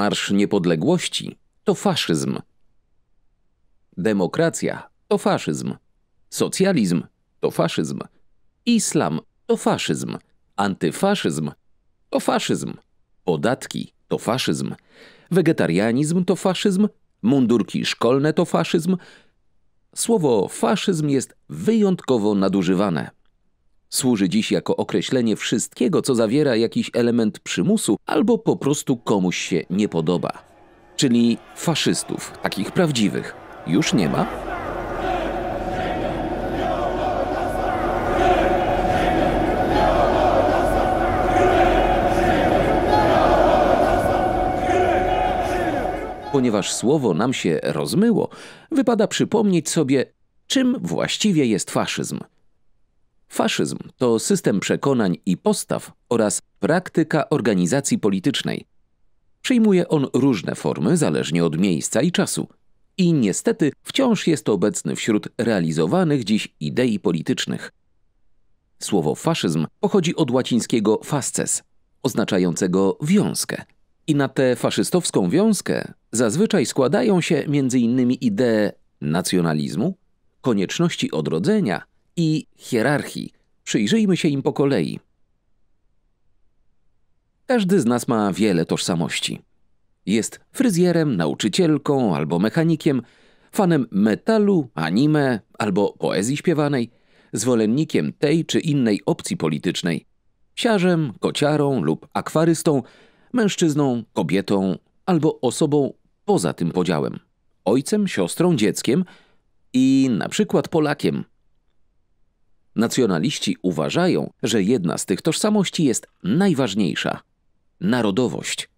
Marsz Niepodległości to faszyzm. Demokracja to faszyzm. Socjalizm to faszyzm. Islam to faszyzm. Antyfaszyzm to faszyzm. Podatki to faszyzm. Wegetarianizm to faszyzm. Mundurki szkolne to faszyzm. Słowo faszyzm jest wyjątkowo nadużywane. Służy dziś jako określenie wszystkiego, co zawiera jakiś element przymusu albo po prostu komuś się nie podoba. Czyli faszystów, takich prawdziwych, już nie ma? Ponieważ słowo nam się rozmyło, wypada przypomnieć sobie, czym właściwie jest faszyzm. Faszyzm to system przekonań i postaw oraz praktyka organizacji politycznej. Przyjmuje on różne formy zależnie od miejsca i czasu. I niestety wciąż jest obecny wśród realizowanych dziś idei politycznych. Słowo faszyzm pochodzi od łacińskiego fasces, oznaczającego wiązkę. I na tę faszystowską wiązkę zazwyczaj składają się m.in. idee nacjonalizmu, konieczności odrodzenia i hierarchii. Przyjrzyjmy się im po kolei. Każdy z nas ma wiele tożsamości. Jest fryzjerem, nauczycielką albo mechanikiem, fanem metalu, anime albo poezji śpiewanej, zwolennikiem tej czy innej opcji politycznej, siarzem, kociarą lub akwarystą, mężczyzną, kobietą albo osobą poza tym podziałem, ojcem, siostrą, dzieckiem i na przykład Polakiem. Nacjonaliści uważają, że jedna z tych tożsamości jest najważniejsza narodowość.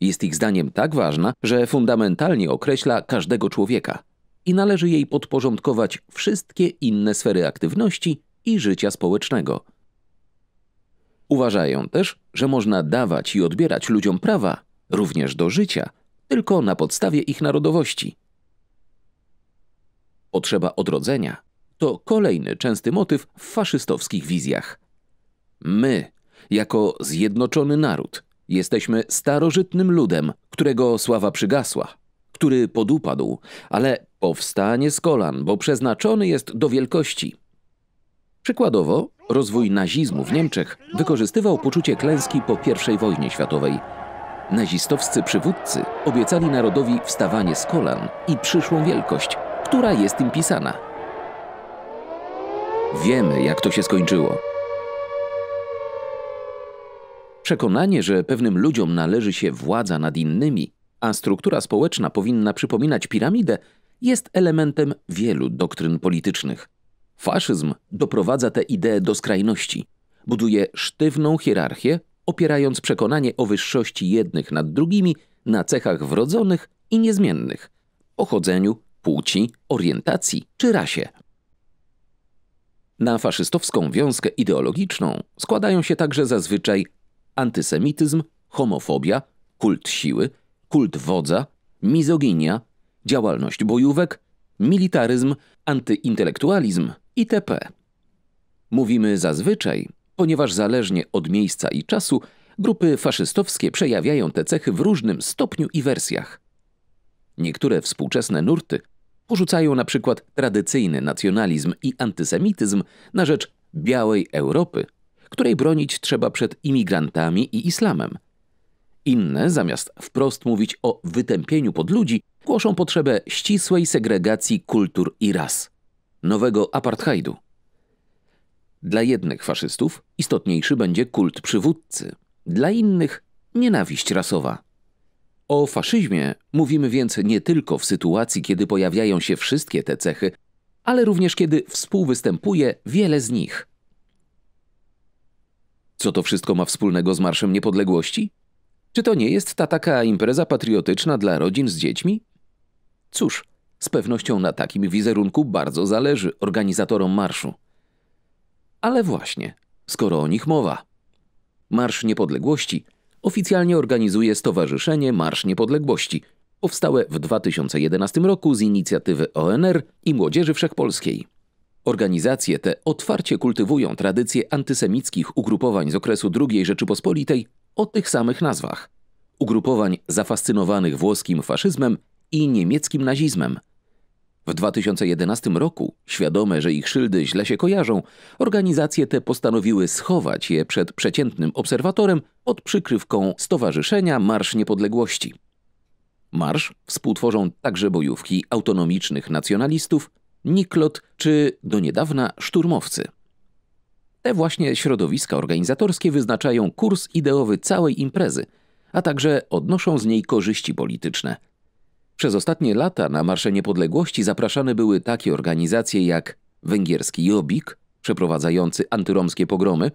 Jest ich zdaniem tak ważna, że fundamentalnie określa każdego człowieka i należy jej podporządkować wszystkie inne sfery aktywności i życia społecznego. Uważają też, że można dawać i odbierać ludziom prawa, również do życia, tylko na podstawie ich narodowości. Potrzeba odrodzenia to kolejny częsty motyw w faszystowskich wizjach. My, jako zjednoczony naród, jesteśmy starożytnym ludem, którego sława przygasła, który podupadł, ale powstanie z kolan, bo przeznaczony jest do wielkości. Przykładowo, rozwój nazizmu w Niemczech wykorzystywał poczucie klęski po I wojnie światowej. Nazistowscy przywódcy obiecali narodowi wstawanie z kolan i przyszłą wielkość, która jest im pisana – Wiemy, jak to się skończyło. Przekonanie, że pewnym ludziom należy się władza nad innymi, a struktura społeczna powinna przypominać piramidę, jest elementem wielu doktryn politycznych. Faszyzm doprowadza tę ideę do skrajności. Buduje sztywną hierarchię, opierając przekonanie o wyższości jednych nad drugimi na cechach wrodzonych i niezmiennych pochodzeniu, płci, orientacji czy rasie. Na faszystowską wiązkę ideologiczną składają się także zazwyczaj antysemityzm, homofobia, kult siły, kult wodza, mizoginia, działalność bojówek, militaryzm, antyintelektualizm itp. Mówimy zazwyczaj, ponieważ zależnie od miejsca i czasu grupy faszystowskie przejawiają te cechy w różnym stopniu i wersjach. Niektóre współczesne nurty porzucają na przykład tradycyjny nacjonalizm i antysemityzm na rzecz białej Europy, której bronić trzeba przed imigrantami i islamem. Inne, zamiast wprost mówić o wytępieniu pod ludzi, głoszą potrzebę ścisłej segregacji kultur i ras, nowego apartheidu. Dla jednych faszystów istotniejszy będzie kult przywódcy, dla innych nienawiść rasowa. O faszyzmie mówimy więc nie tylko w sytuacji, kiedy pojawiają się wszystkie te cechy, ale również kiedy współwystępuje wiele z nich. Co to wszystko ma wspólnego z Marszem Niepodległości? Czy to nie jest ta taka impreza patriotyczna dla rodzin z dziećmi? Cóż, z pewnością na takim wizerunku bardzo zależy organizatorom marszu. Ale właśnie, skoro o nich mowa. Marsz Niepodległości – oficjalnie organizuje Stowarzyszenie Marsz Niepodległości, powstałe w 2011 roku z inicjatywy ONR i Młodzieży Wszechpolskiej. Organizacje te otwarcie kultywują tradycje antysemickich ugrupowań z okresu II Rzeczypospolitej o tych samych nazwach. Ugrupowań zafascynowanych włoskim faszyzmem i niemieckim nazizmem, w 2011 roku, świadome, że ich szyldy źle się kojarzą, organizacje te postanowiły schować je przed przeciętnym obserwatorem pod przykrywką Stowarzyszenia Marsz Niepodległości. Marsz współtworzą także bojówki autonomicznych nacjonalistów, Niklot czy do niedawna szturmowcy. Te właśnie środowiska organizatorskie wyznaczają kurs ideowy całej imprezy, a także odnoszą z niej korzyści polityczne – przez ostatnie lata na Marsze Niepodległości zapraszane były takie organizacje jak węgierski Jobbik, przeprowadzający antyromskie pogromy,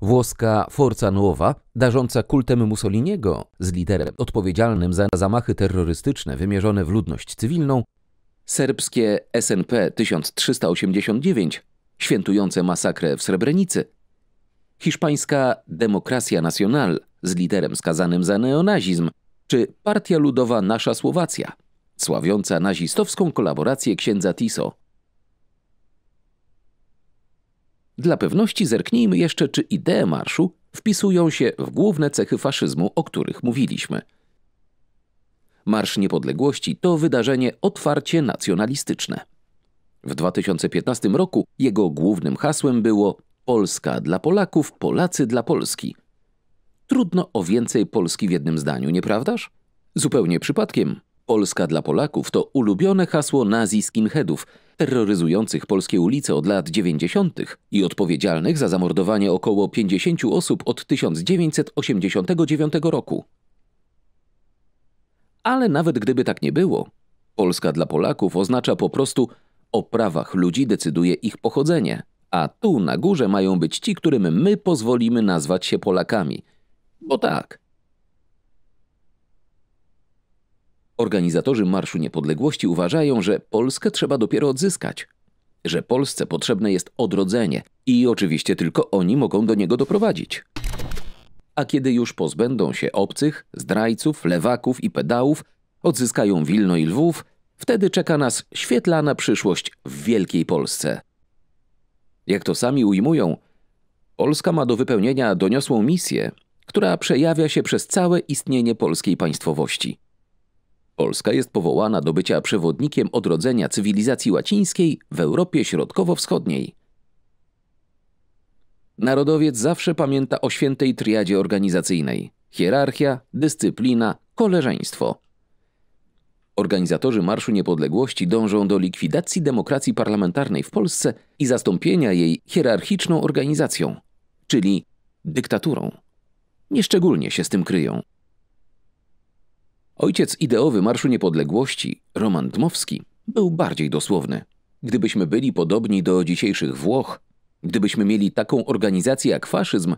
włoska Forza Nuova, darząca kultem Mussoliniego z liderem odpowiedzialnym za zamachy terrorystyczne wymierzone w ludność cywilną, serbskie SNP 1389, świętujące masakrę w Srebrenicy, hiszpańska Demokracja Nacional z liderem skazanym za neonazizm, czy Partia Ludowa Nasza Słowacja, sławiąca nazistowską kolaborację księdza Tiso. Dla pewności zerknijmy jeszcze, czy idee marszu wpisują się w główne cechy faszyzmu, o których mówiliśmy. Marsz Niepodległości to wydarzenie otwarcie nacjonalistyczne. W 2015 roku jego głównym hasłem było Polska dla Polaków, Polacy dla Polski – Trudno o więcej Polski w jednym zdaniu, nieprawdaż? Zupełnie przypadkiem. Polska dla Polaków to ulubione hasło nazi skinheadów, terroryzujących polskie ulice od lat 90. i odpowiedzialnych za zamordowanie około 50 osób od 1989 roku. Ale nawet gdyby tak nie było, Polska dla Polaków oznacza po prostu o prawach ludzi decyduje ich pochodzenie, a tu na górze mają być ci, którym my pozwolimy nazwać się Polakami – bo tak. Organizatorzy Marszu Niepodległości uważają, że Polskę trzeba dopiero odzyskać, że Polsce potrzebne jest odrodzenie i oczywiście tylko oni mogą do niego doprowadzić. A kiedy już pozbędą się obcych, zdrajców, lewaków i pedałów, odzyskają Wilno i Lwów, wtedy czeka nas świetlana przyszłość w Wielkiej Polsce. Jak to sami ujmują, Polska ma do wypełnienia doniosłą misję, która przejawia się przez całe istnienie polskiej państwowości. Polska jest powołana do bycia przewodnikiem odrodzenia cywilizacji łacińskiej w Europie Środkowo-Wschodniej. Narodowiec zawsze pamięta o świętej triadzie organizacyjnej hierarchia, dyscyplina, koleżeństwo. Organizatorzy Marszu Niepodległości dążą do likwidacji demokracji parlamentarnej w Polsce i zastąpienia jej hierarchiczną organizacją, czyli dyktaturą nieszczególnie się z tym kryją. Ojciec ideowy Marszu Niepodległości, Roman Dmowski, był bardziej dosłowny. Gdybyśmy byli podobni do dzisiejszych Włoch, gdybyśmy mieli taką organizację jak faszyzm,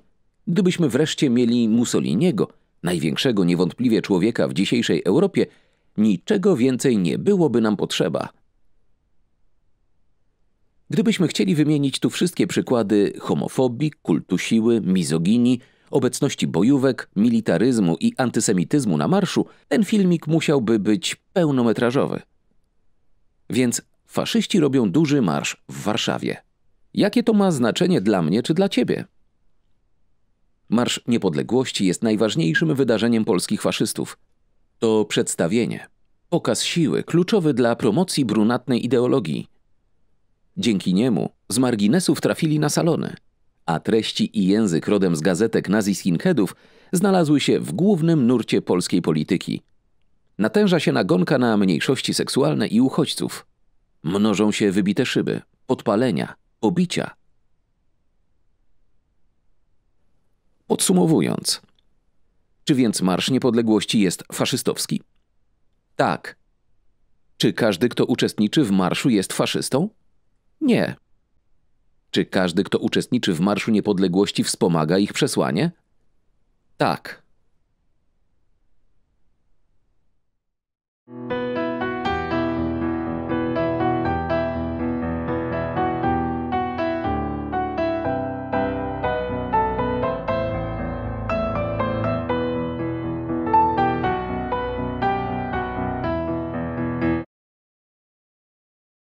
gdybyśmy wreszcie mieli Mussoliniego, największego niewątpliwie człowieka w dzisiejszej Europie, niczego więcej nie byłoby nam potrzeba. Gdybyśmy chcieli wymienić tu wszystkie przykłady homofobii, kultu siły, mizoginii, obecności bojówek, militaryzmu i antysemityzmu na marszu, ten filmik musiałby być pełnometrażowy. Więc faszyści robią duży marsz w Warszawie. Jakie to ma znaczenie dla mnie czy dla ciebie? Marsz Niepodległości jest najważniejszym wydarzeniem polskich faszystów. To przedstawienie, pokaz siły kluczowy dla promocji brunatnej ideologii. Dzięki niemu z marginesów trafili na salony – a treści i język rodem z gazetek nazi skinheadów znalazły się w głównym nurcie polskiej polityki. Natęża się nagonka na mniejszości seksualne i uchodźców. Mnożą się wybite szyby, podpalenia, obicia. Podsumowując, czy więc Marsz Niepodległości jest faszystowski? Tak. Czy każdy, kto uczestniczy w marszu, jest faszystą? Nie. Czy każdy, kto uczestniczy w Marszu Niepodległości, wspomaga ich przesłanie? Tak,